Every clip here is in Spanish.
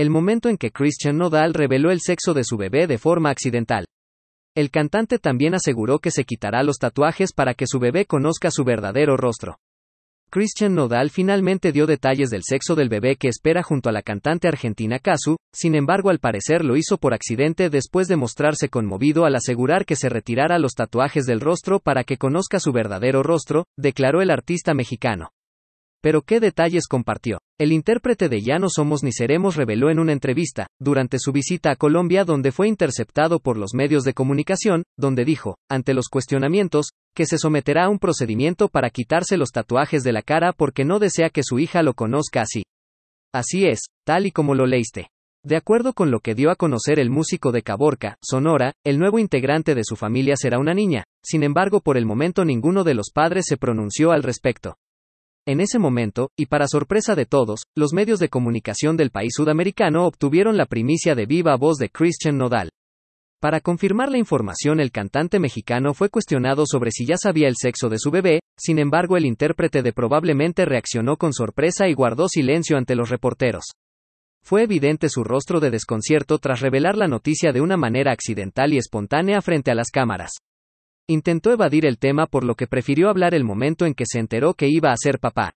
el momento en que Christian Nodal reveló el sexo de su bebé de forma accidental. El cantante también aseguró que se quitará los tatuajes para que su bebé conozca su verdadero rostro. Christian Nodal finalmente dio detalles del sexo del bebé que espera junto a la cantante argentina Casu, sin embargo al parecer lo hizo por accidente después de mostrarse conmovido al asegurar que se retirara los tatuajes del rostro para que conozca su verdadero rostro, declaró el artista mexicano. Pero qué detalles compartió. El intérprete de Ya no somos ni seremos reveló en una entrevista, durante su visita a Colombia donde fue interceptado por los medios de comunicación, donde dijo, ante los cuestionamientos, que se someterá a un procedimiento para quitarse los tatuajes de la cara porque no desea que su hija lo conozca así. Así es, tal y como lo leíste. De acuerdo con lo que dio a conocer el músico de Caborca, Sonora, el nuevo integrante de su familia será una niña, sin embargo por el momento ninguno de los padres se pronunció al respecto. En ese momento, y para sorpresa de todos, los medios de comunicación del país sudamericano obtuvieron la primicia de viva voz de Christian Nodal. Para confirmar la información, el cantante mexicano fue cuestionado sobre si ya sabía el sexo de su bebé, sin embargo, el intérprete de probablemente reaccionó con sorpresa y guardó silencio ante los reporteros. Fue evidente su rostro de desconcierto tras revelar la noticia de una manera accidental y espontánea frente a las cámaras. Intentó evadir el tema por lo que prefirió hablar el momento en que se enteró que iba a ser papá.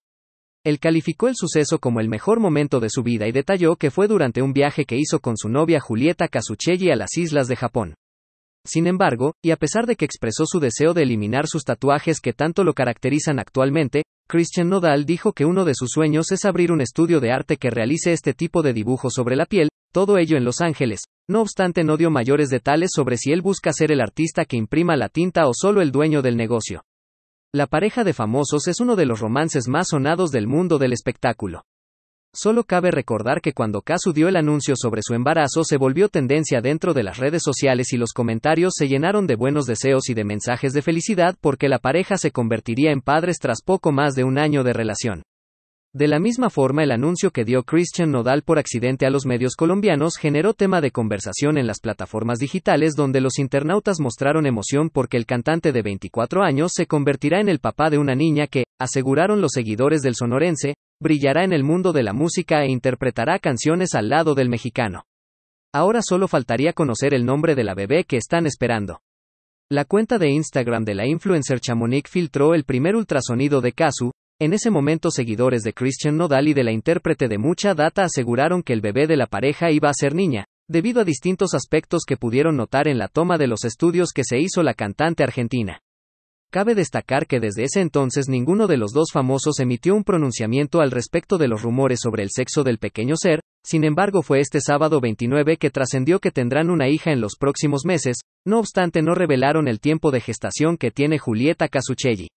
Él calificó el suceso como el mejor momento de su vida y detalló que fue durante un viaje que hizo con su novia Julieta Kazuchelli a las islas de Japón. Sin embargo, y a pesar de que expresó su deseo de eliminar sus tatuajes que tanto lo caracterizan actualmente, Christian Nodal dijo que uno de sus sueños es abrir un estudio de arte que realice este tipo de dibujos sobre la piel, todo ello en Los Ángeles, no obstante, no dio mayores detalles sobre si él busca ser el artista que imprima la tinta o solo el dueño del negocio. La pareja de famosos es uno de los romances más sonados del mundo del espectáculo. Solo cabe recordar que cuando Casu dio el anuncio sobre su embarazo se volvió tendencia dentro de las redes sociales y los comentarios se llenaron de buenos deseos y de mensajes de felicidad porque la pareja se convertiría en padres tras poco más de un año de relación. De la misma forma, el anuncio que dio Christian Nodal por accidente a los medios colombianos generó tema de conversación en las plataformas digitales donde los internautas mostraron emoción porque el cantante de 24 años se convertirá en el papá de una niña que, aseguraron los seguidores del sonorense, brillará en el mundo de la música e interpretará canciones al lado del mexicano. Ahora solo faltaría conocer el nombre de la bebé que están esperando. La cuenta de Instagram de la influencer Chamonix filtró el primer ultrasonido de Casu. En ese momento seguidores de Christian Nodal y de la intérprete de mucha data aseguraron que el bebé de la pareja iba a ser niña, debido a distintos aspectos que pudieron notar en la toma de los estudios que se hizo la cantante argentina. Cabe destacar que desde ese entonces ninguno de los dos famosos emitió un pronunciamiento al respecto de los rumores sobre el sexo del pequeño ser, sin embargo fue este sábado 29 que trascendió que tendrán una hija en los próximos meses, no obstante no revelaron el tiempo de gestación que tiene Julieta Casuchelli.